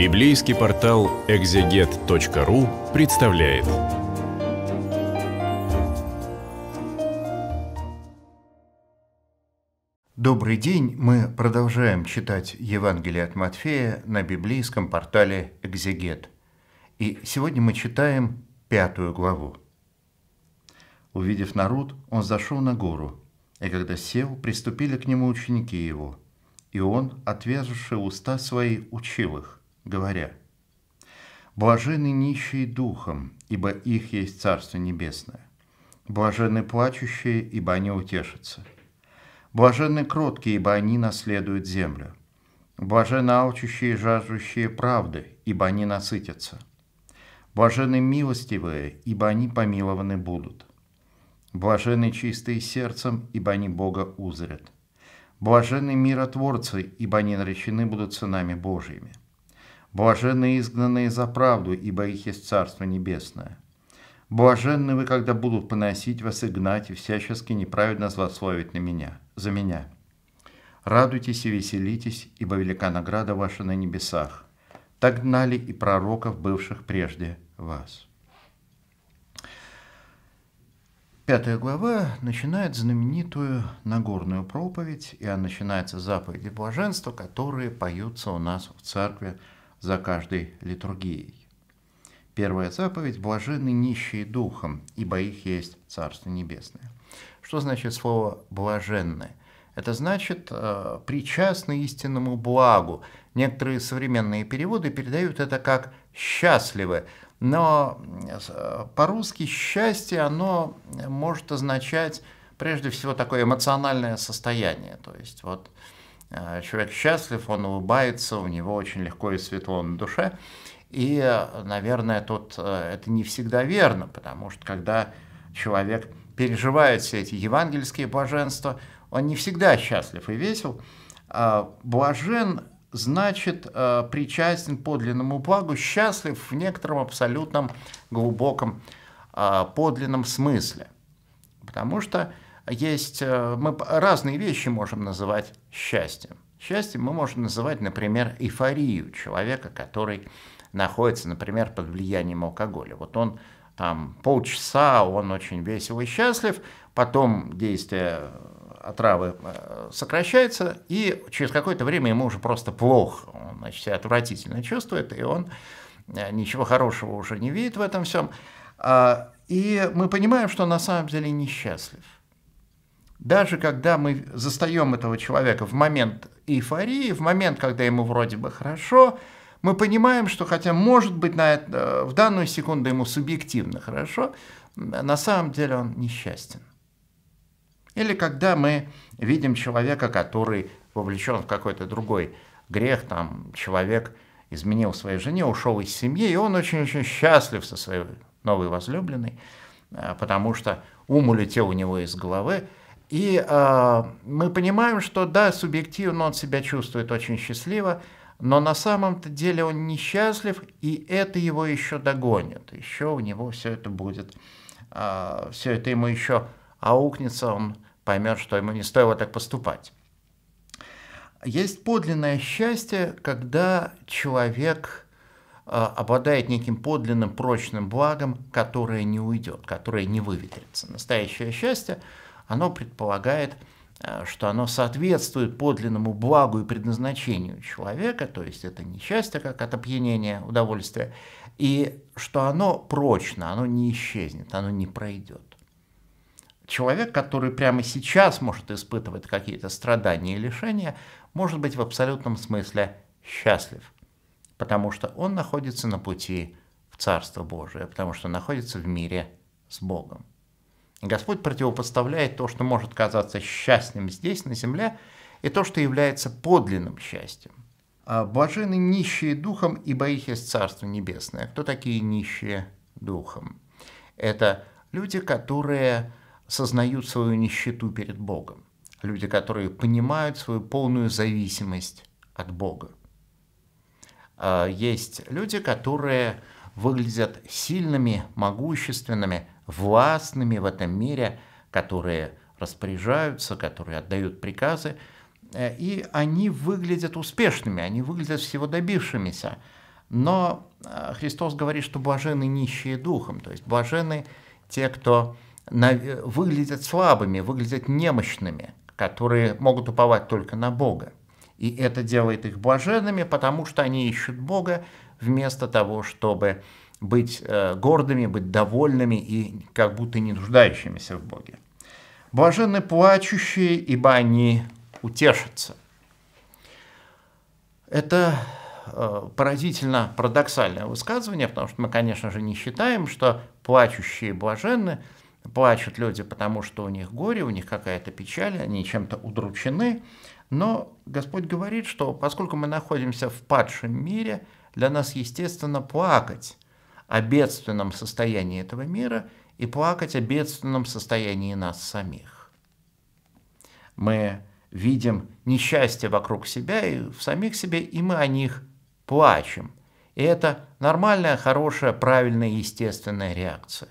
Библейский портал экзегет.ру представляет. Добрый день! Мы продолжаем читать Евангелие от Матфея на библейском портале «Экзегет». И сегодня мы читаем пятую главу. Увидев народ, он зашел на гору, и когда сел, приступили к нему ученики его. И он, отвязавши уста свои, учил их говоря, «Блажены нищие духом, ибо их есть Царство Небесное. Блажены плачущие, ибо они утешатся. Блаженны кроткие, ибо они наследуют землю. Блаженны алчущие и жаждущие правды, ибо они насытятся. Блаженны милостивые, ибо они помилованы будут. Блаженны чистые сердцем, ибо они Бога узрят. Блаженны миротворцы, ибо они наречены будут сынами Божьими. Блаженны изгнанные за правду, ибо их есть Царство Небесное. Блаженны вы, когда будут поносить вас и гнать, и всячески неправедно злословить на меня, за меня. Радуйтесь и веселитесь, ибо велика награда ваша на небесах. Так гнали и пророков, бывших прежде вас. Пятая глава начинает знаменитую Нагорную проповедь, и она начинается с заповеди блаженства, которые поются у нас в церкви за каждой литургией. Первая заповедь – блаженны нищие духом, ибо их есть Царство Небесное. Что значит слово «блаженны»? Это значит э, «причастны истинному благу». Некоторые современные переводы передают это как «счастливы», но э, э, по-русски «счастье» оно может означать прежде всего такое эмоциональное состояние, то есть вот э, Э, человек счастлив, он улыбается, у него очень легко и светло на душе. И, наверное, тут э, это не всегда верно, потому что когда человек переживает все эти евангельские блаженства, он не всегда счастлив и весел. А блажен значит э, причастен подлинному благу, счастлив в некотором абсолютном глубоком подлинном смысле. Потому что есть, э, мы разные вещи можем называть счастьем. Счастьем мы можем называть, например, эйфорию человека, который находится, например, под влиянием алкоголя. Вот он там полчаса, он очень веселый, счастлив, потом действие э, отравы э, сокращается, и через какое-то время ему уже просто плохо, он значит, себя отвратительно чувствует, и он ничего хорошего уже не видит в этом всем. А, и мы понимаем, что на самом деле несчастлив даже когда мы застаем этого человека в момент эйфории, в момент, когда ему вроде бы хорошо, мы понимаем, что хотя, может быть, на это, э, в данную секунду ему субъективно хорошо, на самом деле он несчастен. Или когда мы видим человека, который вовлечен в какой-то другой грех, там человек изменил своей жене, ушел из семьи, и он очень-очень счастлив со своей новой возлюбленной, э, потому что ум улетел у него из головы, и э, мы понимаем, что да, субъективно он себя чувствует очень счастливо, но на самом-то деле он несчастлив, и это его еще догонит. Еще у него все это будет, э, а, все это ему еще аукнется, он поймет, что ему не стоило так поступать. Есть подлинное счастье, когда человек э, обладает неким подлинным прочным благом, которое не уйдет, которое не выветрится. Настоящее счастье – оно предполагает, э, что оно соответствует подлинному благу и предназначению человека, то есть это не счастье, как от опьянения, удовольствия, и что оно прочно, оно не исчезнет, оно не пройдет. Человек, который прямо сейчас может испытывать какие-то страдания и лишения, может быть в абсолютном смысле счастлив, потому что он находится на пути в Царство Божие, потому что находится в мире с Богом. Господь противопоставляет то, что может казаться счастьем здесь, на земле, и то, что является подлинным счастьем. А «Блажены нищие духом, ибо их есть Царство Небесное». Кто такие нищие духом? Это люди, которые сознают свою нищету перед Богом, люди, которые понимают свою полную зависимость от Бога. А есть люди, которые выглядят сильными, могущественными, властными в этом мире, которые распоряжаются, которые отдают приказы, э, и они выглядят успешными, они выглядят всего добившимися. Но э, Христос говорит, что блажены нищие духом, то есть блажены те, кто э, выглядят слабыми, выглядят немощными, которые могут уповать только на Бога. И это делает их блаженными, потому что они ищут Бога вместо того, чтобы быть э, гордыми, быть довольными и как будто не нуждающимися в Боге. Блаженны плачущие, ибо они утешатся. Это э, поразительно парадоксальное высказывание, потому что мы, конечно же, не считаем, что плачущие блаженны, плачут люди, потому что у них горе, у них какая-то печаль, они чем-то удручены, но Господь говорит, что поскольку мы находимся в падшем мире, для нас, естественно, плакать – о бедственном состоянии этого мира и плакать о бедственном состоянии нас самих. Мы видим несчастье вокруг себя и в самих себе, и мы о них плачем. И это нормальная, хорошая, правильная, естественная реакция.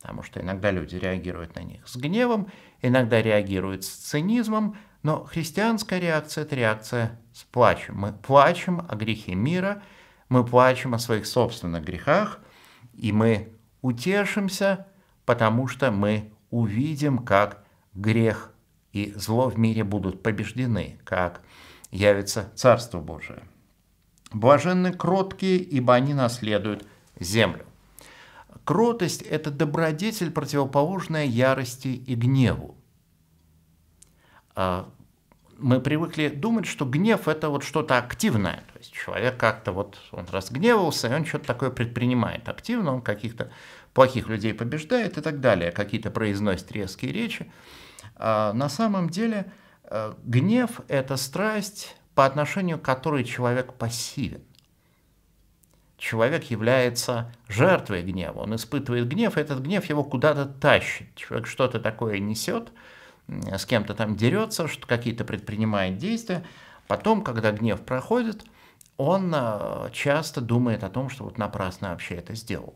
Потому что иногда люди реагируют на них с гневом, иногда реагируют с цинизмом, но христианская реакция – это реакция с плачем. Мы плачем о грехе мира, мы плачем о своих собственных грехах – и мы утешимся, потому что мы увидим, как грех и зло в мире будут побеждены, как явится Царство Божие. Блаженны кроткие, ибо они наследуют землю. Кротость – это добродетель, противоположная ярости и гневу. А мы привыкли думать, что гнев это вот что-то активное. То есть человек как-то вот он разгневался, и он что-то такое предпринимает активно, он каких-то плохих людей побеждает и так далее, какие-то произносит резкие речи. А на самом деле э, гнев это страсть, по отношению к которой человек пассивен. Человек является жертвой гнева, он испытывает гнев, и этот гнев его куда-то тащит. Человек что-то такое несет, с кем-то там дерется, что какие-то предпринимает действия. Потом, когда гнев проходит, он э, часто думает о том, что вот напрасно вообще это сделал.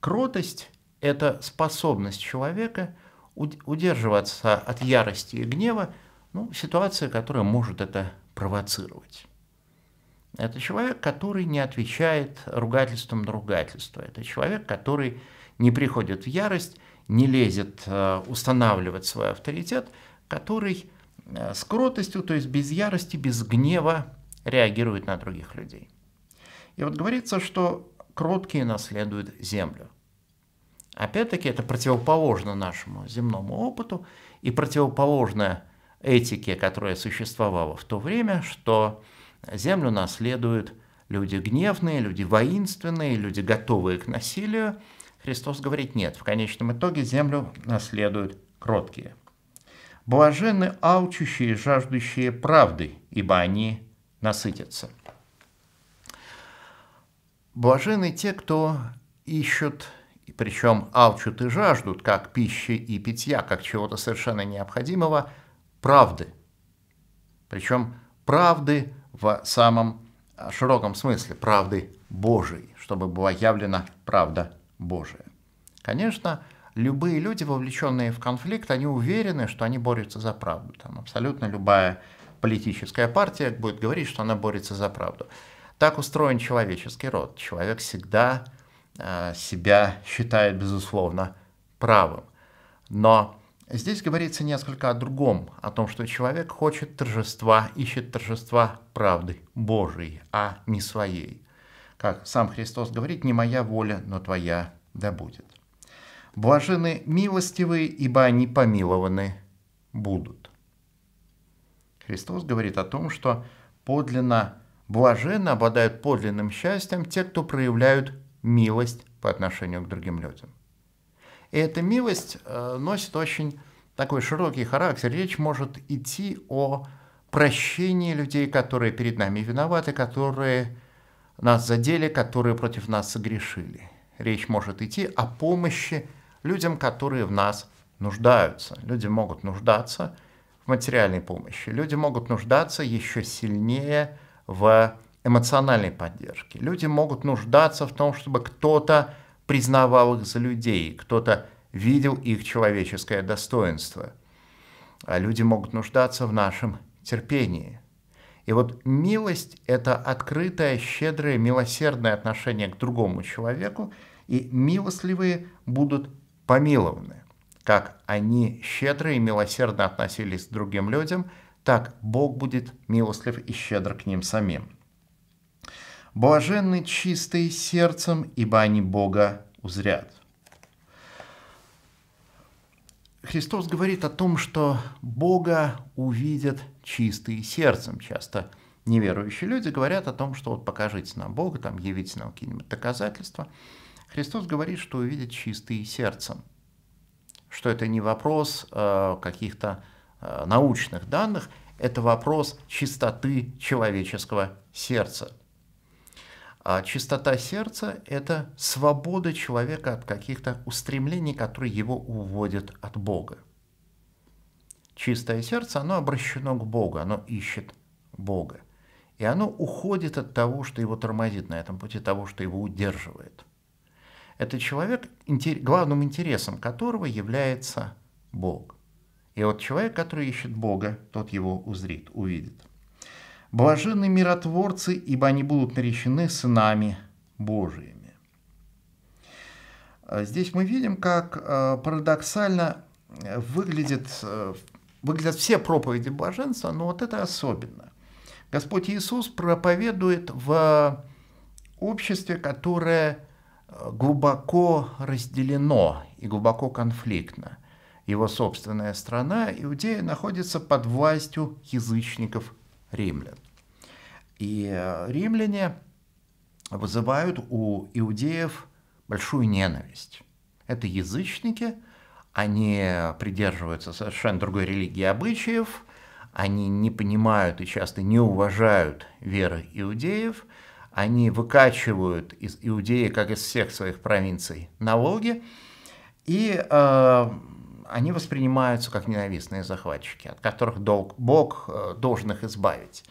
Кротость – это способность человека удерживаться от ярости и гнева ну, в ситуации, которая может это провоцировать. Это человек, который не отвечает ругательством на ругательство. Это человек, который не приходит в ярость не лезет э, устанавливать свой авторитет, который э, с кротостью, то есть без ярости, без гнева реагирует на других людей. И вот говорится, что кроткие наследуют землю. Опять-таки это противоположно нашему земному опыту и противоположно этике, которая существовала в то время, что землю наследуют люди гневные, люди воинственные, люди готовые к насилию, Христос говорит, нет, в конечном итоге землю наследуют кроткие. Блаженны алчущие, жаждущие правды, ибо они насытятся. Блаженны те, кто ищут, и причем алчут и жаждут, как пищи и питья, как чего-то совершенно необходимого, правды. Причем правды в самом широком смысле, правды Божией, чтобы была явлена правда Божие. Конечно, любые люди, вовлеченные в конфликт, они уверены, что они борются за правду. Там абсолютно любая политическая партия будет говорить, что она борется за правду. Так устроен человеческий род. Человек всегда э, себя считает, безусловно, правым. Но здесь говорится несколько о другом, о том, что человек хочет торжества, ищет торжества правды Божией, а не своей. Как сам Христос говорит, не моя воля, но твоя да будет. Блажены милостивые, ибо они помилованы будут. Христос говорит о том, что подлинно блаженно обладают подлинным счастьем те, кто проявляют милость по отношению к другим людям. И эта милость э, носит очень такой широкий характер. Речь может идти о прощении людей, которые перед нами виноваты, которые нас задели, которые против нас согрешили. Речь может идти о помощи людям, которые в нас нуждаются. Люди могут нуждаться в материальной помощи. Люди могут нуждаться еще сильнее в эмоциональной поддержке. Люди могут нуждаться в том, чтобы кто-то признавал их за людей, кто-то видел их человеческое достоинство. А люди могут нуждаться в нашем терпении. И вот милость – это открытое, щедрое, милосердное отношение к другому человеку, и милостливые будут помилованы. Как они щедро и милосердно относились к другим людям, так Бог будет милостлив и щедр к ним самим. «Блаженны чистые сердцем, ибо они Бога узрят». Христос говорит о том, что Бога увидят чистые сердцем. Часто неверующие люди говорят о том, что вот покажите нам Бога, там явите нам какие-нибудь доказательства. Христос говорит, что увидит чистые сердцем, что это не вопрос э, каких-то э, научных данных, это вопрос чистоты человеческого сердца. А чистота сердца – это свобода человека от каких-то устремлений, которые его уводят от Бога чистое сердце, оно обращено к Богу, оно ищет Бога. И оно уходит от того, что его тормозит на этом пути, того, что его удерживает. Это человек, главным интересом которого является Бог. И вот человек, который ищет Бога, тот его узрит, увидит. «Блаженны миротворцы, ибо они будут наречены сынами Божиими». Э, здесь мы видим, как э, парадоксально э, выглядит выглядят все проповеди блаженства, но вот это особенно. Господь Иисус проповедует в э, обществе, которое э, глубоко разделено и глубоко конфликтно. Его собственная страна, Иудея, находится под властью язычников римлян. И э, римляне вызывают у иудеев большую ненависть. Это язычники – они придерживаются совершенно другой религии и обычаев, они не понимают и часто не уважают веры иудеев, они выкачивают из Иудеи, как из всех своих провинций, налоги, и э, они воспринимаются как ненавистные захватчики, от которых долг, Бог э, должен их избавить.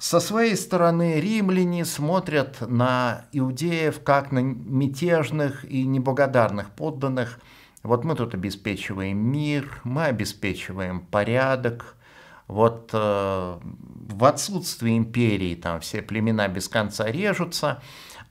Со своей стороны римляне смотрят на иудеев как на мятежных и неблагодарных подданных – вот мы тут обеспечиваем мир, мы обеспечиваем порядок. Вот э, в отсутствии империи там все племена без конца режутся,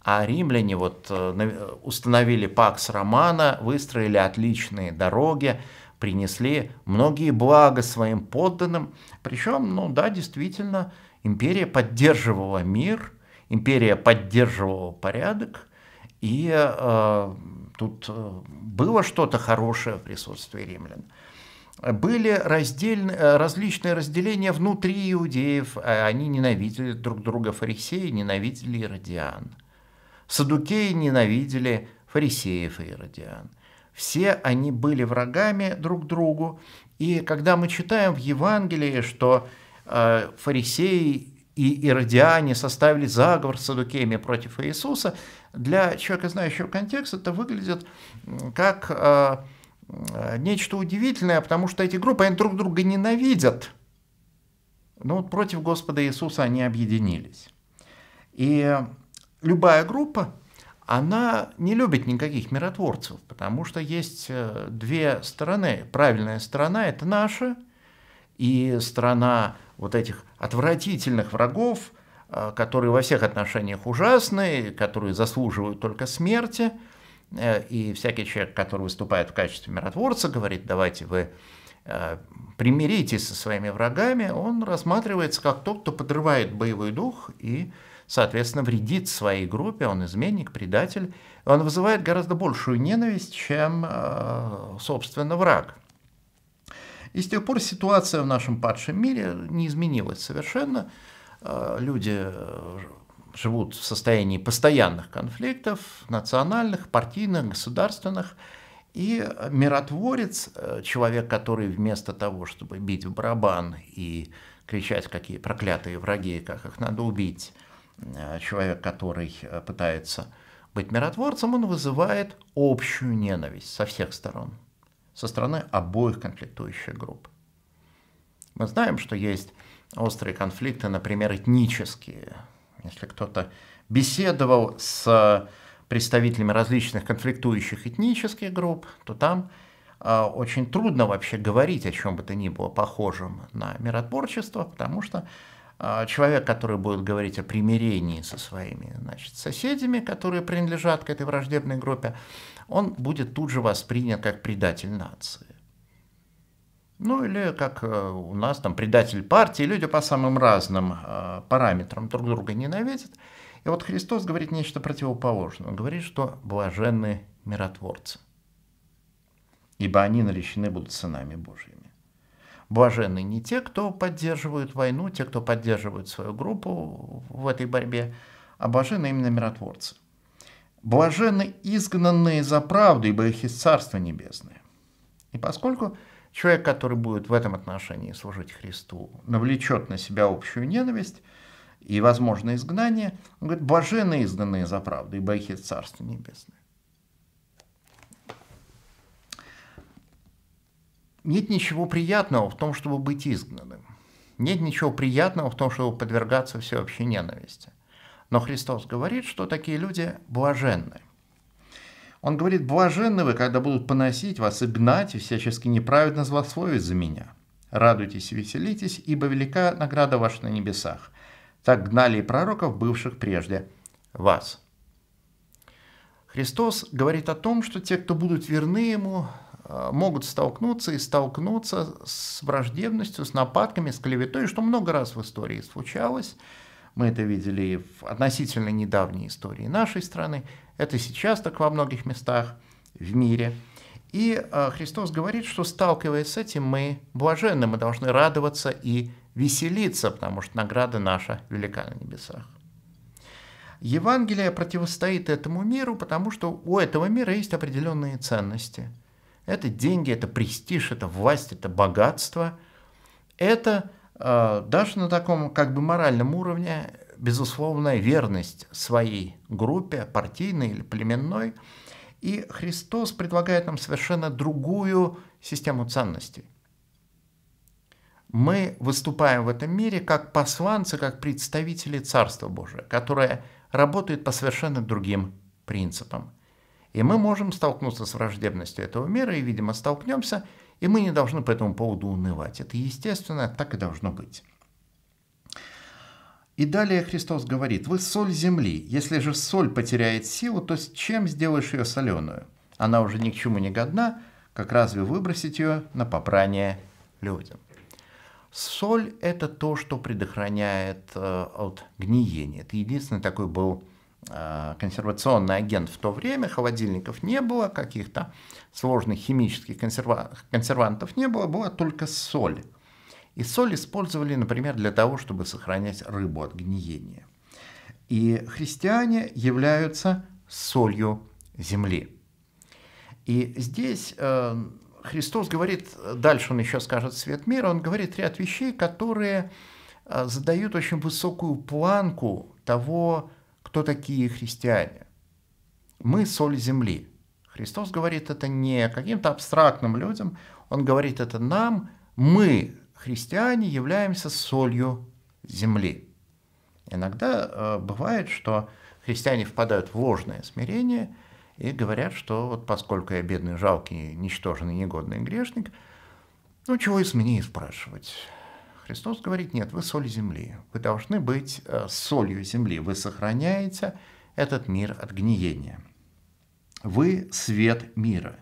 а римляне вот э, установили пакс Романа, выстроили отличные дороги, принесли многие блага своим подданным. Причем, ну да, действительно, империя поддерживала мир, империя поддерживала порядок, и э, Тут э, было что-то хорошее в присутствии римлян. Были раздельны, э, различные разделения внутри иудеев. А они ненавидели друг друга. Фарисеи ненавидели иродиан. Садукеи ненавидели фарисеев и иродиан. Все они были врагами друг другу. И когда мы читаем в Евангелии, что э, фарисеи и иродиане составили заговор с Садукеями против Иисуса, для человека, знающего контекст, это выглядит как а, нечто удивительное, потому что эти группы, они друг друга ненавидят. Но вот против Господа Иисуса они объединились. И любая группа, она не любит никаких миротворцев, потому что есть э, две стороны. Правильная сторона – это наша – и страна вот этих отвратительных врагов, э, которые во всех отношениях ужасны, которые заслуживают только смерти, э, и всякий человек, который выступает в качестве миротворца, говорит, давайте вы э, примиритесь со своими врагами, он рассматривается как тот, кто подрывает боевой дух и, соответственно, вредит своей группе, он изменник, предатель. Он вызывает гораздо большую ненависть, чем, собственно, враг. И с тех пор ситуация в нашем падшем мире не изменилась совершенно. Э, люди э, живут в состоянии постоянных конфликтов, национальных, партийных, государственных. И миротворец, э, человек, который вместо того, чтобы бить в барабан и кричать, какие проклятые враги, как их надо убить, человек, который пытается быть миротворцем, он вызывает общую ненависть со всех сторон со стороны обоих конфликтующих групп. Мы знаем, что есть острые конфликты, например, этнические. Если кто-то беседовал с представителями различных конфликтующих этнических групп, то там э, очень трудно вообще говорить о чем бы то ни было похожем на миротворчество, потому что а, человек, который будет говорить о примирении со своими значит, соседями, которые принадлежат к этой враждебной группе, он будет тут же воспринят как предатель нации. Ну или как э, у нас там предатель партии, люди по самым разным э, параметрам друг друга ненавидят. И вот Христос говорит нечто противоположное. Он говорит, что блаженные миротворцы, ибо они наречены будут сынами Божьими. Блажены не те, кто поддерживают войну, те, кто поддерживают свою группу в этой борьбе, а блаженны именно миротворцы. Блажены изгнанные за правду, ибо их есть Царство Небесное. И поскольку человек, который будет в этом отношении служить Христу, навлечет на себя общую ненависть и, возможно, изгнание, он говорит, Блажены изгнанные за правду, ибо их есть Царство Небесное. Нет ничего приятного в том, чтобы быть изгнанным. Нет ничего приятного в том, чтобы подвергаться всеобщей ненависти. Но Христос говорит, что такие люди блаженны. Он говорит, блаженны вы, когда будут поносить вас и гнать, и всячески неправедно злословить за меня. Радуйтесь и веселитесь, ибо велика награда ваша на небесах. Так гнали и пророков, бывших прежде вас. Христос говорит о том, что те, кто будут верны Ему, Э, могут столкнуться и столкнуться с враждебностью, с нападками, с клеветой, что много раз в истории случалось. Мы это видели и в относительно недавней истории нашей страны. Это сейчас так во многих местах в мире. И э, Христос говорит, что сталкиваясь с этим, мы блаженны, мы должны радоваться и веселиться, потому что награда наша велика на небесах. Евангелие противостоит этому миру, потому что у этого мира есть определенные ценности – это деньги, это престиж, это власть, это богатство. Это э, даже на таком как бы моральном уровне безусловная верность своей группе, партийной или племенной. И Христос предлагает нам совершенно другую систему ценностей. Мы выступаем в этом мире как посланцы, как представители Царства Божия, которое работает по совершенно другим принципам. И мы можем столкнуться с враждебностью этого мира, и, видимо, столкнемся, и мы не должны по этому поводу унывать. Это естественно, так и должно быть. И далее Христос говорит, вы соль земли, если же соль потеряет силу, то с чем сделаешь ее соленую? Она уже ни к чему не годна, как разве выбросить ее на попрание людям? Соль – это то, что предохраняет э, от гниения. Это единственный такой был Э, консервационный агент в то время, холодильников не было, каких-то сложных химических консерва... консервантов не было, была только соль. И соль использовали, например, для того, чтобы сохранять рыбу от гниения. И христиане являются солью земли. И здесь э, Христос говорит, дальше он еще скажет свет мира, он говорит ряд вещей, которые э, задают очень высокую планку того, кто такие христиане. Мы соль земли. Христос говорит это не каким-то абстрактным людям, он говорит это нам. Мы, христиане, являемся солью земли. Иногда э, бывает, что христиане впадают в ложное смирение и говорят, что вот поскольку я бедный, жалкий, ничтожный, негодный грешник, ну чего и меня и спрашивать. Христос говорит, нет, вы соль земли, вы должны быть э, солью земли, вы сохраняете этот мир от гниения. Вы свет мира.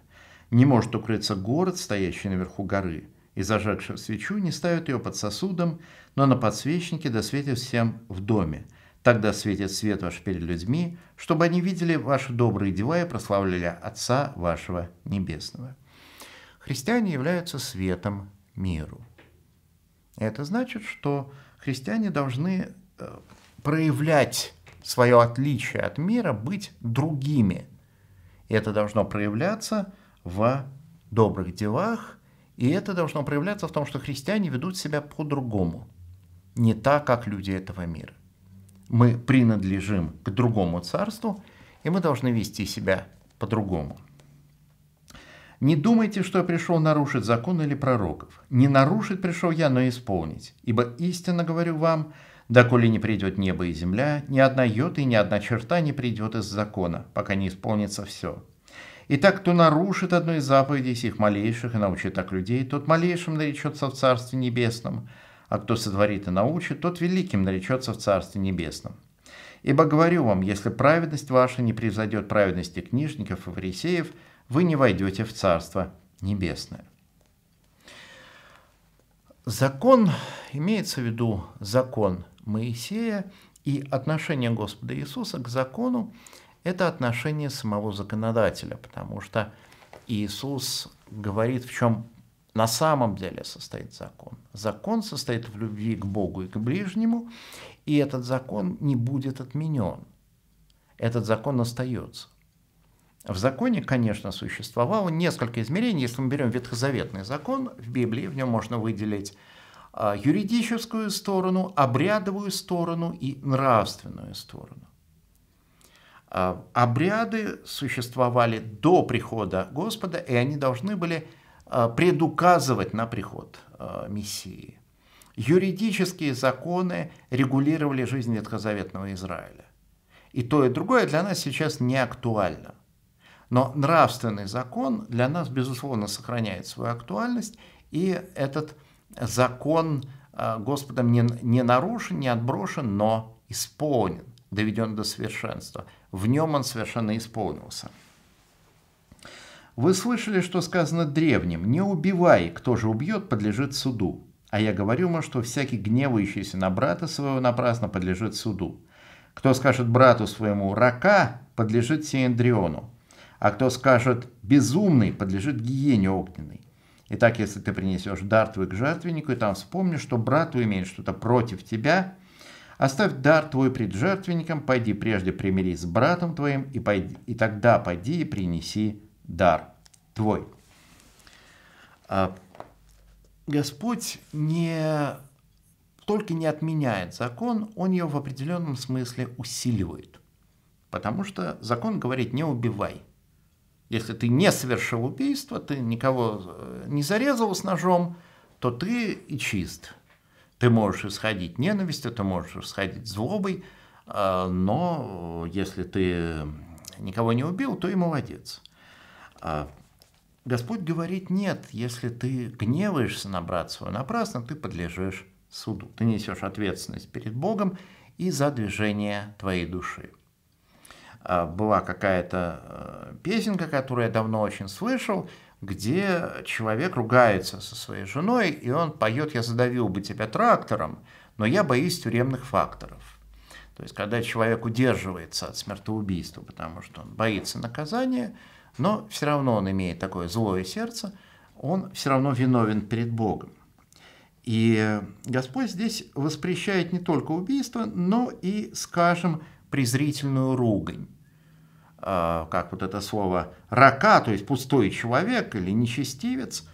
Не может укрыться город, стоящий наверху горы, и зажегши свечу, не ставят ее под сосудом, но на подсвечнике досветит всем в доме. Тогда светит свет ваш перед людьми, чтобы они видели ваши добрые дела и прославляли Отца вашего Небесного. Христиане являются светом миру. Это значит, что христиане должны э, проявлять свое отличие от мира, быть другими. И это должно проявляться в добрых делах, и это должно проявляться в том, что христиане ведут себя по-другому, не так, как люди этого мира. Мы принадлежим к другому царству, и мы должны вести себя по-другому. Не думайте, что я пришел нарушить закон или пророков. Не нарушить пришел я, но исполнить. Ибо истинно говорю вам, доколе не придет небо и земля, ни одна йота и ни одна черта не придет из закона, пока не исполнится все. Итак, кто нарушит одну из заповедей сих малейших и научит так людей, тот малейшим наречется в Царстве Небесном, а кто сотворит и научит, тот великим наречется в Царстве Небесном. Ибо говорю вам, если праведность ваша не превзойдет праведности книжников и фарисеев – вы не войдете в Царство Небесное. Закон, имеется в виду закон Моисея и отношение Господа Иисуса к закону, это отношение самого законодателя, потому что Иисус говорит, в чем на самом деле состоит закон. Закон состоит в любви к Богу и к ближнему, и этот закон не будет отменен. Этот закон остается. В законе, конечно, существовало несколько измерений. Если мы берем ветхозаветный закон в Библии, в нем можно выделить а, юридическую сторону, обрядовую сторону и нравственную сторону. А, обряды существовали до прихода Господа, и они должны были а, предуказывать на приход Мессии. Юридические законы регулировали жизнь Ветхозаветного Израиля. И то, и другое для нас сейчас не актуально. Но нравственный закон для нас, безусловно, сохраняет свою актуальность, и этот закон э, Господом не, не нарушен, не отброшен, но исполнен, доведен до совершенства. В нем он совершенно исполнился. Вы слышали, что сказано древним «Не убивай, кто же убьет, подлежит суду». А я говорю вам, что всякий гневающийся на брата своего напрасно подлежит суду. Кто скажет брату своему «рака», подлежит Сиэндриону а кто скажет «безумный», подлежит гиене огненной. Итак, если ты принесешь дар твой к жертвеннику, и там вспомни, что брат твой имеет что-то против тебя, оставь дар твой пред жертвенником, пойди прежде примирись с братом твоим, и, пойди, и тогда пойди и принеси дар твой. А Господь не только не отменяет закон, он ее в определенном смысле усиливает. Потому что закон говорит «не убивай». Если ты не совершил убийство, ты никого э, не зарезал с ножом, то ты и чист. Ты можешь исходить ненавистью, ты можешь исходить злобой, э, но э, если ты никого не убил, то и молодец. А, Господь говорит, нет, если ты гневаешься на брат свой напрасно, ты подлежишь суду. Ты несешь ответственность перед Богом и за движение твоей души. Э, была какая-то э, песенка, которую я давно очень слышал, где человек ругается со своей женой, и он поет «Я задавил бы тебя трактором, но я боюсь тюремных факторов». То есть, когда человек удерживается от смертоубийства, потому что он боится наказания, но все равно он имеет такое злое сердце, он все равно виновен перед Богом. И Господь здесь воспрещает не только убийство, но и, скажем, презрительную ругань. А, как вот это слово «рака», то есть пустой человек или нечестивец,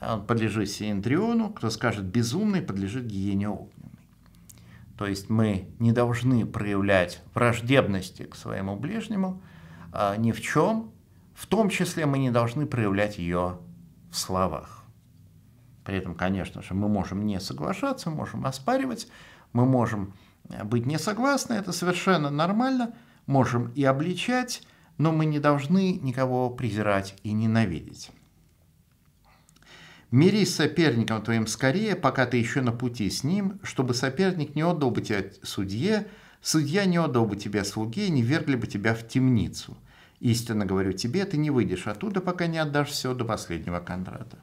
а он подлежит Сиендриону, кто скажет «безумный», подлежит гиене огненной. То есть мы не должны проявлять враждебности к своему ближнему а, ни в чем, в том числе мы не должны проявлять ее в словах. При этом, конечно же, мы можем не соглашаться, можем оспаривать, мы можем быть не согласны, это совершенно нормально – можем и обличать, но мы не должны никого презирать и ненавидеть. Мирись с соперником твоим скорее, пока ты еще на пути с ним, чтобы соперник не отдал бы тебя судье, судья не отдал бы тебя слуге, не вергли бы тебя в темницу. Истинно говорю тебе, ты не выйдешь оттуда, пока не отдашь все до последнего Кондрата.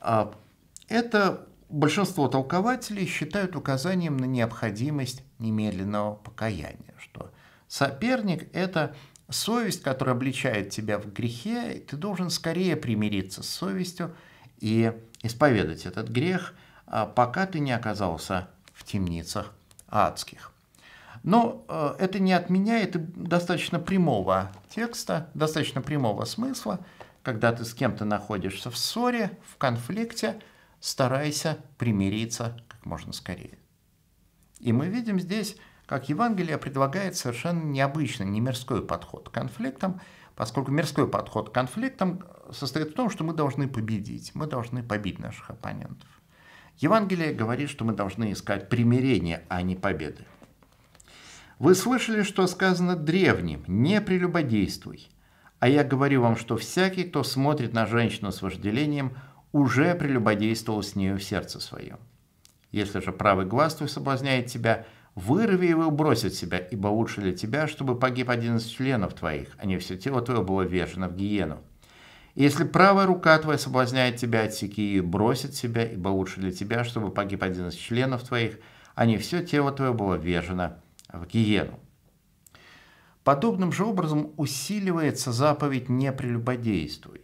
А, это большинство толкователей считают указанием на необходимость немедленного покаяния. Соперник – это совесть, которая обличает тебя в грехе, и ты должен скорее примириться с совестью и исповедать этот грех, а, пока ты не оказался в темницах адских. Но э, это не отменяет достаточно прямого текста, достаточно прямого смысла. Когда ты с кем-то находишься в ссоре, в конфликте, старайся примириться как можно скорее. И мы видим здесь как Евангелие предлагает совершенно необычный, не мирской подход к конфликтам, поскольку мирской подход к конфликтам э, состоит в том, что мы должны победить, мы должны побить наших оппонентов. Евангелие говорит, что мы должны искать примирение, а не победы. Вы слышали, что сказано древним «не прелюбодействуй», а я говорю вам, что всякий, кто смотрит на женщину с вожделением, уже прелюбодействовал с нею в сердце своем. Если же правый глаз твой соблазняет тебя – Вырви его и брось от себя, ибо лучше для тебя, чтобы погиб один из членов твоих, а не все тело твое было вешено в гиену. Если правая рука твоя соблазняет тебя, отсеки ее и брось от себя, ибо лучше для тебя, чтобы погиб один из членов твоих, а не все тело твое было вешено в гиену. Подобным же образом усиливается заповедь «не прелюбодействуй».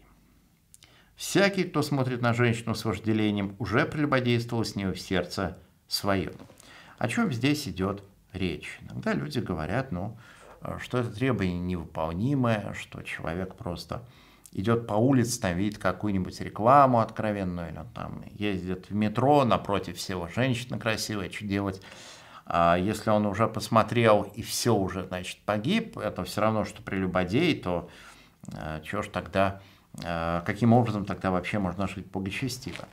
Всякий, кто смотрит на женщину с вожделением, уже прелюбодействовал с нее в сердце своем. О чем здесь идет речь? Иногда люди говорят, ну, что это требование невыполнимое, что человек просто идет по улице, там видит какую-нибудь рекламу откровенную, или он там ездит в метро, напротив всего женщина красивая, что делать? А если он уже посмотрел и все уже, значит, погиб, это все равно, что прелюбодей, то э, чего ж тогда, э, каким образом тогда вообще можно жить благочестиво?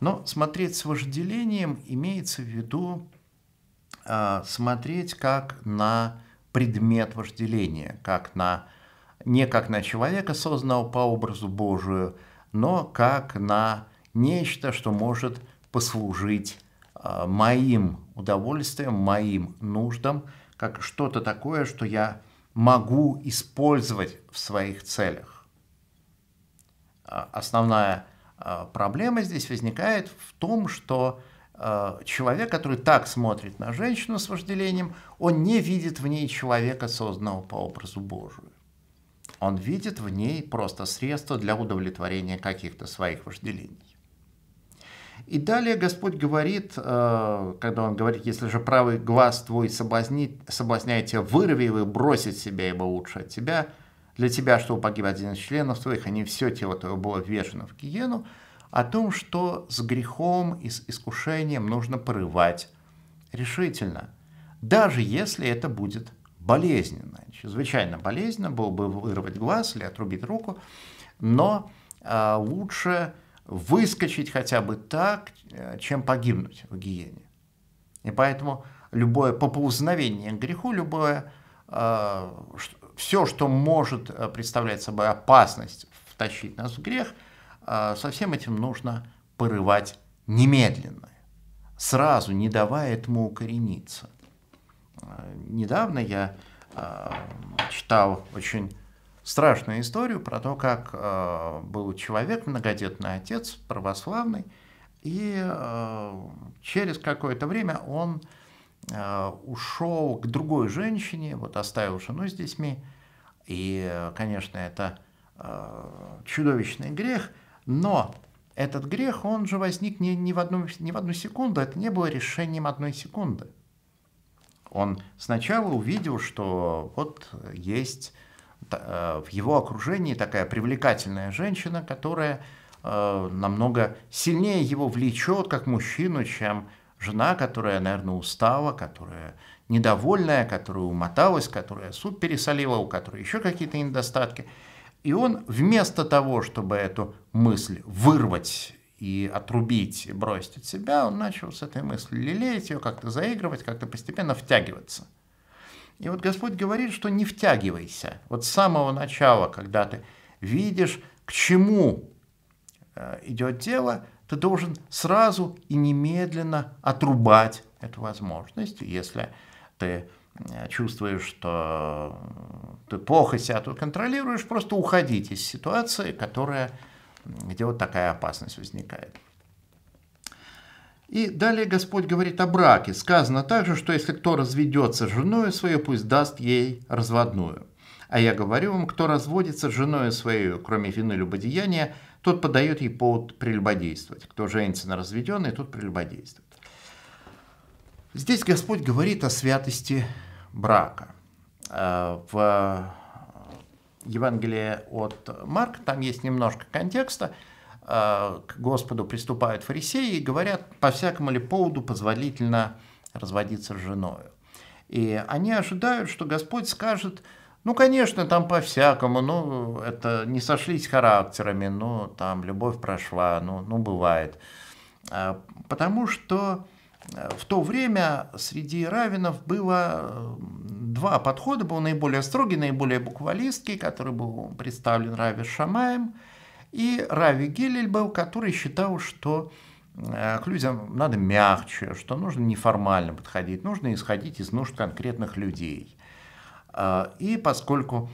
Но смотреть с вожделением имеется в виду а, смотреть как на предмет вожделения, как на, не как на человека, созданного по образу Божию, но как на нечто, что может послужить а, моим удовольствием, моим нуждам, как что-то такое, что я могу использовать в своих целях. А, основная проблема здесь возникает в том, что Э, человек, который так смотрит на женщину с вожделением, он не видит в ней человека, созданного по образу Божию. Он видит в ней просто средство для удовлетворения каких-то своих вожделений. И далее Господь говорит, э, когда Он говорит, если же правый глаз твой соблазнит, соблазняет тебя, вырви его и бросит себя, ибо лучше от тебя, для тебя, чтобы погиб один из членов твоих, а не все тело твое было ввешено в гиену – о том, что с грехом и с искушением нужно порывать решительно, даже если это будет болезненно, чрезвычайно болезненно, было бы вырвать глаз или отрубить руку, но э, лучше выскочить хотя бы так, чем погибнуть в гиене. И поэтому любое поползновение к греху, любое, э, а, все, что может э, представлять собой опасность втащить нас в грех – а, со всем этим нужно порывать немедленно, сразу не давая этому укорениться. А, недавно я а, читал очень страшную историю про то, как был человек, многодетный отец, православный, и через какое-то время он ушел к другой женщине, вот оставил жену с детьми, и, конечно, это чудовищный грех, но этот грех, он же возник не, не, в одну, не в одну секунду, это не было решением одной секунды. Он сначала увидел, что вот есть э, в его окружении такая привлекательная женщина, которая э, намного сильнее его влечет как мужчину, чем жена, которая, наверное, устала, которая недовольная, которая умоталась, которая суп пересолила, у которой еще какие-то недостатки – и он вместо того, чтобы эту мысль вырвать и отрубить, и бросить от себя, он начал с этой мысли лелеять ее, как-то заигрывать, как-то постепенно втягиваться. И вот Господь говорит, что не втягивайся. Вот с самого начала, когда ты видишь, к чему э, идет дело, ты должен сразу и немедленно отрубать эту возможность. Если ты Э, чувствуешь, что ты плохо себя тут контролируешь, просто уходить из ситуации, которая, где вот такая опасность возникает. И далее Господь говорит о браке. Сказано также, что если кто разведется с женою своей, пусть даст ей разводную. А я говорю вам, кто разводится с женою своей, кроме вины любодеяния, тот подает ей повод прелюбодействовать. Кто женится на разведенной, тот прелюбодействует. Здесь Господь говорит о святости брака. Э, в Евангелии от Марка, там есть немножко контекста, э, к Господу приступают фарисеи и говорят, по всякому ли поводу позволительно разводиться с женою. И они ожидают, что Господь скажет, ну, конечно, там по-всякому, ну, это не сошлись характерами, ну, там любовь прошла, ну, ну бывает. Э, потому что в то время среди раввинов было э, два подхода. Был наиболее строгий, наиболее буквалистский, который был представлен Рави Шамаем, и Рави Гелель был, который считал, что э, к людям надо мягче, что нужно неформально подходить, нужно исходить из нужд конкретных людей. Э, и поскольку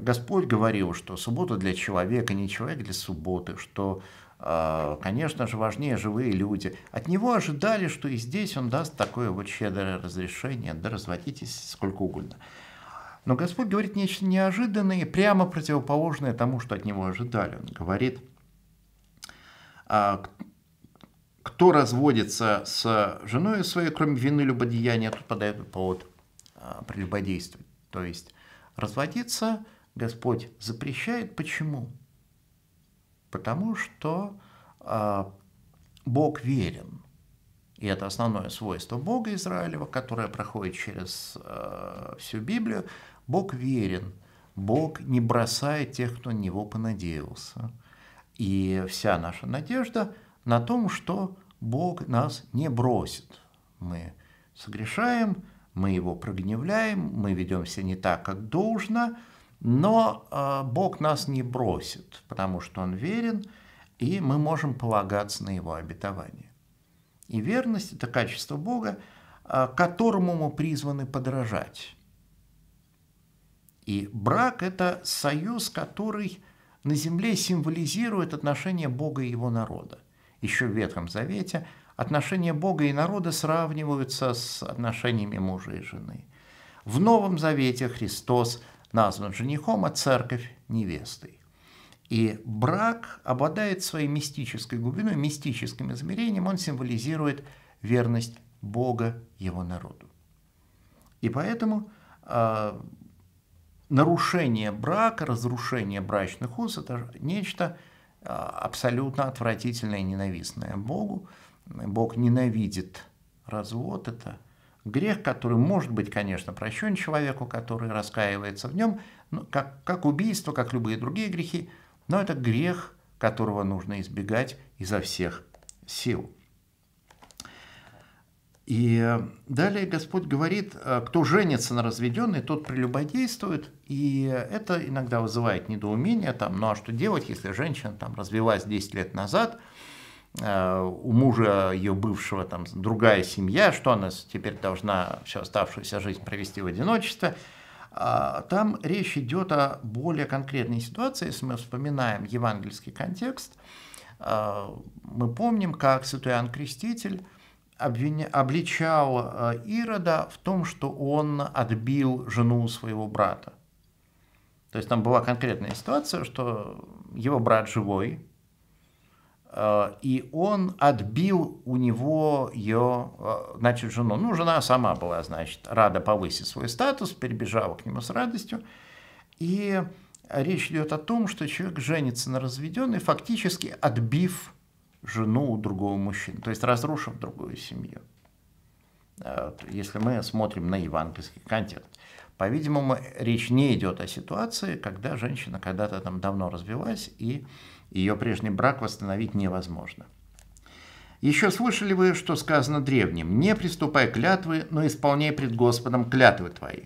Господь говорил, что суббота для человека, не человек для субботы, что а, конечно же, важнее живые люди. От него ожидали, что и здесь он даст такое вот щедрое разрешение, да разводитесь сколько угодно. Но Господь говорит нечто неожиданное и прямо противоположное тому, что от него ожидали. Он говорит, а, кто разводится с женой своей, кроме вины любодеяния, тут подает повод а, прелюбодействию. То есть разводиться Господь запрещает. Почему? Потому что а, Бог верен. И это основное свойство Бога Израилева, которое проходит через э, всю Библию. Бог верен, Бог не бросает тех, кто на него понадеялся. И вся наша надежда на том, что Бог нас не бросит. Мы согрешаем, мы его прогневляем, мы ведем себя не так, как должно – но э, Бог нас не бросит, потому что Он верен, и мы можем полагаться на Его обетование. И верность – это качество Бога, э, которому мы призваны подражать. И брак – это союз, который на земле символизирует отношения Бога и его народа. Еще в Ветхом Завете отношения Бога и народа сравниваются с отношениями мужа и жены. В Новом Завете Христос – назван женихом, а церковь – невестой. И брак обладает своей мистической глубиной, мистическим измерением, он символизирует верность Бога его народу. И поэтому э, нарушение брака, разрушение брачных уз – это нечто э, абсолютно отвратительное и ненавистное Богу. Бог ненавидит развод, это – грех, который может быть, конечно, прощен человеку, который раскаивается в нем, ну, как, как убийство, как любые другие грехи, но это грех, которого нужно избегать изо всех сил. И э, далее Господь говорит, э, кто женится на разведенной, тот прелюбодействует, и это иногда вызывает недоумение, там, ну а что делать, если женщина там развелась 10 лет назад – Э, у мужа ее бывшего там другая семья, что она теперь должна всю оставшуюся жизнь провести в одиночестве. А, там речь идет о более конкретной ситуации, если мы вспоминаем евангельский контекст, э, мы помним, как Святой Иоанн Креститель обвиня... обличал э, Ирода в том, что он отбил жену своего брата. То есть там была конкретная ситуация, что его брат живой, Э, и он отбил у него ее, значит, э, жену. Ну, жена сама была, значит, рада повысить свой статус, перебежала к нему с радостью. И речь идет о том, что человек женится на разведенной, фактически отбив жену у другого мужчины, то есть разрушив другую семью. Э, если мы смотрим на евангельский контекст. По-видимому, речь не идет о ситуации, когда женщина когда-то там давно развелась и ее прежний брак восстановить невозможно. Еще слышали вы, что сказано древним, не приступай к клятвы, но исполняй пред Господом клятвы твои.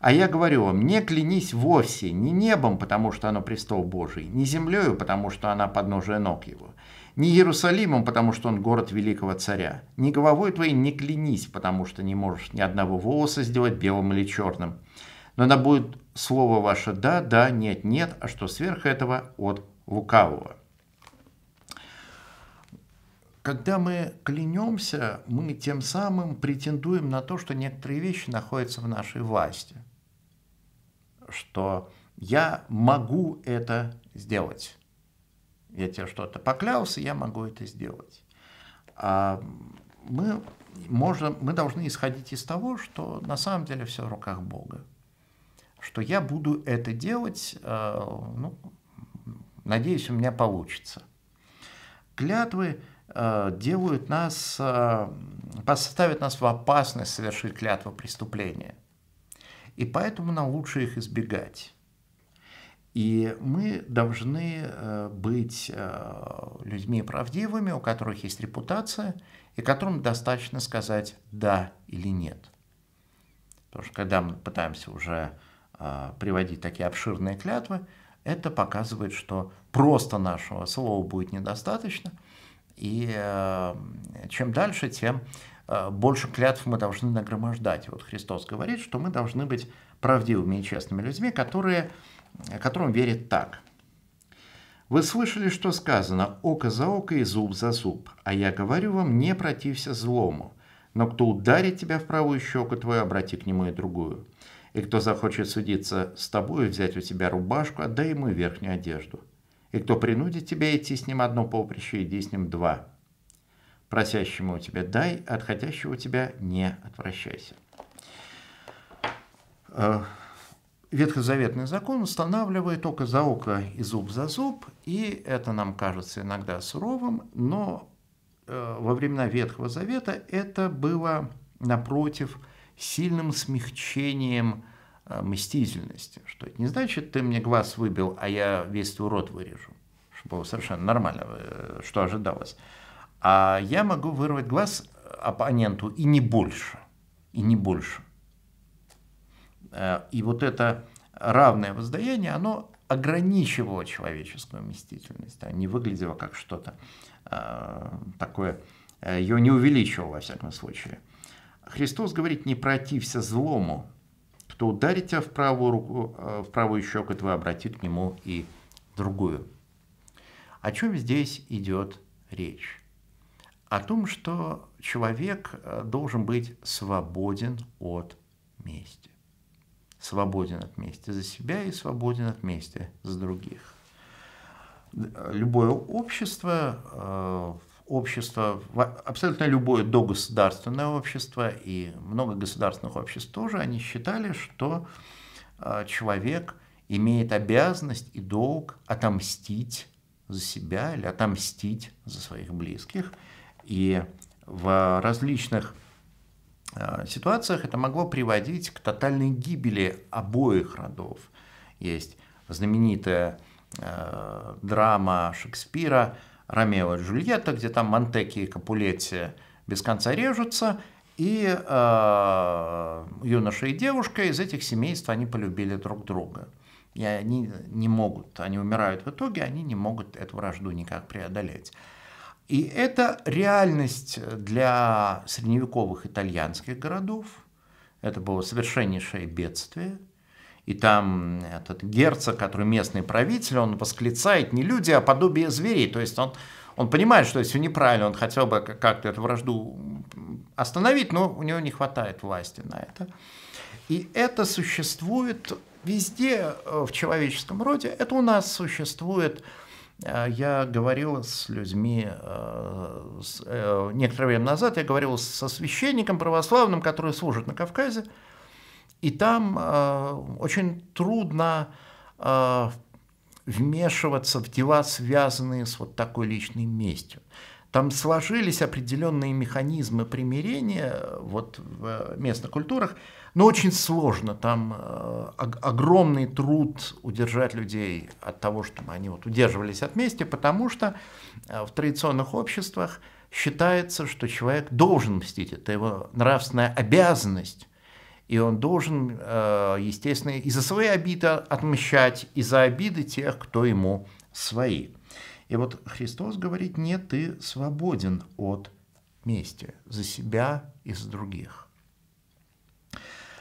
А я говорю вам, не клянись вовсе, ни небом, потому что оно престол Божий, ни землею, потому что она подножие ног его, ни Иерусалимом, потому что он город великого царя, ни головой твоей не клянись, потому что не можешь ни одного волоса сделать белым или черным. Но она будет слово ваше «да», «да», «нет», «нет», а что сверх этого «от лукавого. Когда мы клянемся, мы тем самым претендуем на то, что некоторые вещи находятся в нашей власти, что я могу это сделать. Я тебе что-то поклялся, я могу это сделать. А мы, можем, мы должны исходить из того, что на самом деле все в руках Бога. Что я буду это делать, э, ну, Надеюсь, у меня получится. Клятвы э, делают нас, э, поставят нас в опасность совершить клятву преступления. И поэтому нам лучше их избегать. И мы должны э, быть людьми правдивыми, у которых есть репутация, и которым достаточно сказать «да» или «нет». Потому что когда мы пытаемся уже приводить такие обширные клятвы, это показывает, что просто нашего слова будет недостаточно, и э, чем дальше, тем э, больше клятв мы должны нагромождать. Вот Христос говорит, что мы должны быть правдивыми и честными людьми, которые, которым верит так. Вы слышали, что сказано «око за око и зуб за зуб», а я говорю вам, не протився злому, но кто ударит тебя в правую щеку твою, обрати к нему и другую – и кто захочет судиться с тобою, взять у тебя рубашку, отдай ему верхнюю одежду. И кто принудит тебя идти с ним одно поприще, иди с ним два. Просящему у тебя дай, отходящего у тебя не отвращайся. Э, Ветхозаветный закон устанавливает только за око и зуб за зуб, и это нам кажется иногда суровым, но э, во времена Ветхого Завета это было напротив – сильным смягчением э, мстительности. Что это не значит, ты мне глаз выбил, а я весь твой рот вырежу. Что было совершенно нормально, э, что ожидалось. А я могу вырвать глаз э, оппоненту и не больше. И не больше. И вот это равное воздаяние, оно ограничивало человеческую мстительность, а не выглядело как что-то такое, ее не увеличивало, во всяком случае. Христос говорит, не протився злому. Кто ударит тебя в правую, руку, э, в правую щеку, твою обратит к нему и другую. О чем здесь идет речь? О том, что человек э, должен быть свободен от мести. Свободен от мести за себя и свободен от мести за других. Э, любое общество общество, абсолютно любое догосударственное общество и много государственных обществ тоже, они считали, что а, человек имеет обязанность и долг отомстить за себя или отомстить за своих близких. И в различных а, ситуациях это могло приводить к тотальной гибели обоих родов. Есть знаменитая а, драма Шекспира – Ромео и Джульетта, где там Монтеки и Капулетти без конца режутся, и э, юноша и девушка из этих семейств, они полюбили друг друга. И они не могут, они умирают в итоге, они не могут эту вражду никак преодолеть. И это реальность для средневековых итальянских городов. Это было совершеннейшее бедствие – и там этот герцог, который местный правитель, он восклицает не люди, а подобие зверей. То есть он, он понимает, что все неправильно, он хотел бы как-то эту вражду остановить, но у него не хватает власти на это. И это существует везде э, в человеческом роде. Это у нас существует. Э, я говорил с людьми э, некоторое время назад, я говорил со священником православным, который служит на Кавказе, и там э, очень трудно э, вмешиваться в дела, связанные с вот такой личной местью. Там сложились определенные механизмы примирения э, вот в э, местных культурах, но очень сложно. Там э, огромный труд удержать людей от того, чтобы они вот удерживались от мести, потому что э, в традиционных обществах считается, что человек должен мстить. Это его нравственная обязанность и он должен, э, естественно, и за свои обиды отмщать, и за обиды тех, кто ему свои. И вот Христос говорит, нет, ты свободен от мести за себя и за других.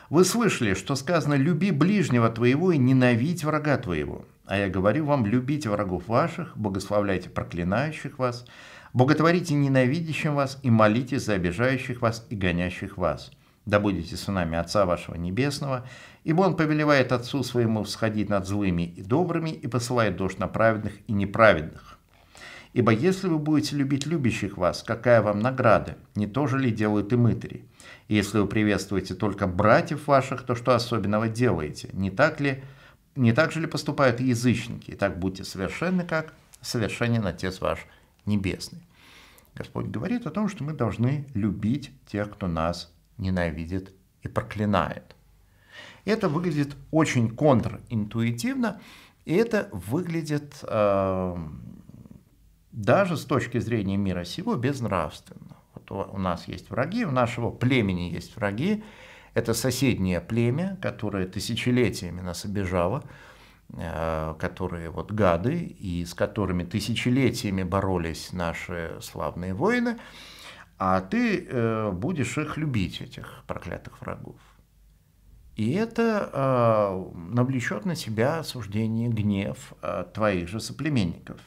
Вы слышали, что сказано «люби ближнего твоего и ненавидь врага твоего». А я говорю вам, любите врагов ваших, благословляйте проклинающих вас, боготворите ненавидящим вас и молитесь за обижающих вас и гонящих вас – да будете с сынами Отца вашего Небесного, ибо Он повелевает Отцу своему всходить над злыми и добрыми и посылает дождь на праведных и неправедных. Ибо если вы будете любить любящих вас, какая вам награда, не то же ли делают и мытари? И если вы приветствуете только братьев ваших, то что особенного делаете? Не так, ли, не так же ли поступают язычники? И так будьте совершенны, как совершенен Отец ваш Небесный. Господь говорит о том, что мы должны любить тех, кто нас ненавидит и проклинает. Это выглядит очень контринтуитивно, и это выглядит э, даже с точки зрения мира сего безнравственно. Вот у, нас есть враги, у нашего племени есть враги. Это соседнее племя, которое тысячелетиями нас обижало, э, которые вот гады, и с которыми тысячелетиями боролись наши славные воины – а ты э, будешь их любить, этих проклятых врагов. И это э, навлечет на себя осуждение, гнев э, твоих же соплеменников.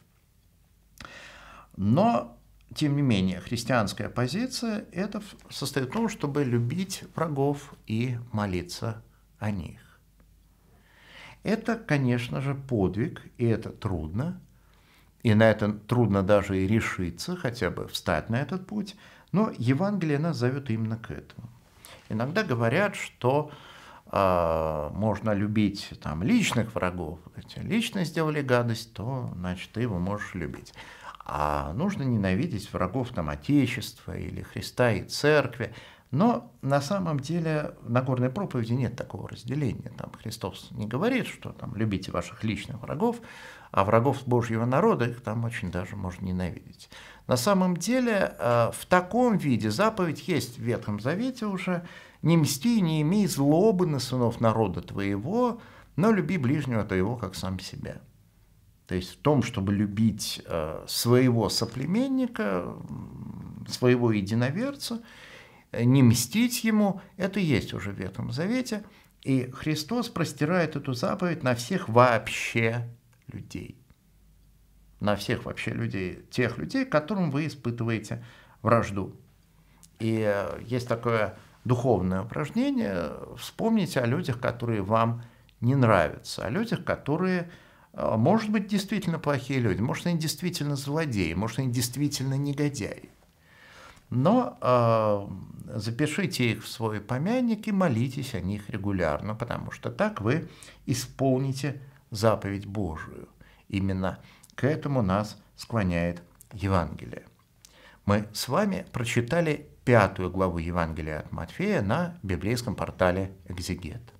Но, тем не менее, христианская позиция это состоит в том, чтобы любить врагов и молиться о них. Это, конечно же, подвиг, и это трудно, и на это трудно даже и решиться, хотя бы встать на этот путь, но Евангелие нас зовет именно к этому. Иногда говорят, что э, можно любить там, личных врагов. Если лично сделали гадость, то значит, ты его можешь любить. А нужно ненавидеть врагов там, Отечества или Христа и Церкви. Но на самом деле в нагорной проповеди нет такого разделения. Там Христос не говорит, что там любите ваших личных врагов, а врагов Божьего народа их там очень даже можно ненавидеть. На самом деле э, в таком виде заповедь есть в Ветхом Завете уже «Не мсти, не имей злобы на сынов народа твоего, но люби ближнего твоего, как сам себя». То есть в том, чтобы любить э, своего соплеменника, своего единоверца – Э, не мстить ему, это есть уже в Ветхом Завете. И Христос простирает эту заповедь на всех вообще людей. На всех вообще людей, тех людей, которым вы испытываете вражду. И э, есть такое духовное упражнение. Вспомните о людях, которые вам не нравятся, о людях, которые, э, может быть, действительно плохие люди, может, они действительно злодеи, может, они действительно негодяи но э, запишите их в свой помянник и молитесь о них регулярно, потому что так вы исполните заповедь Божию. Именно к этому нас склоняет Евангелие. Мы с вами прочитали пятую главу Евангелия от Матфея на библейском портале «Экзегет».